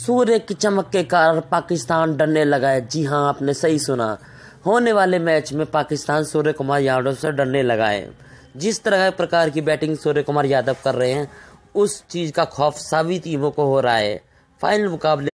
सूर्य की चमक के कारण पाकिस्तान डरने लगा है जी हाँ आपने सही सुना होने वाले मैच में पाकिस्तान सूर्य कुमार यादव से डरने लगा है जिस तरह प्रकार की बैटिंग सूर्य कुमार यादव कर रहे हैं उस चीज़ का खौफ सभी टीमों को हो रहा है फाइनल मुकाबले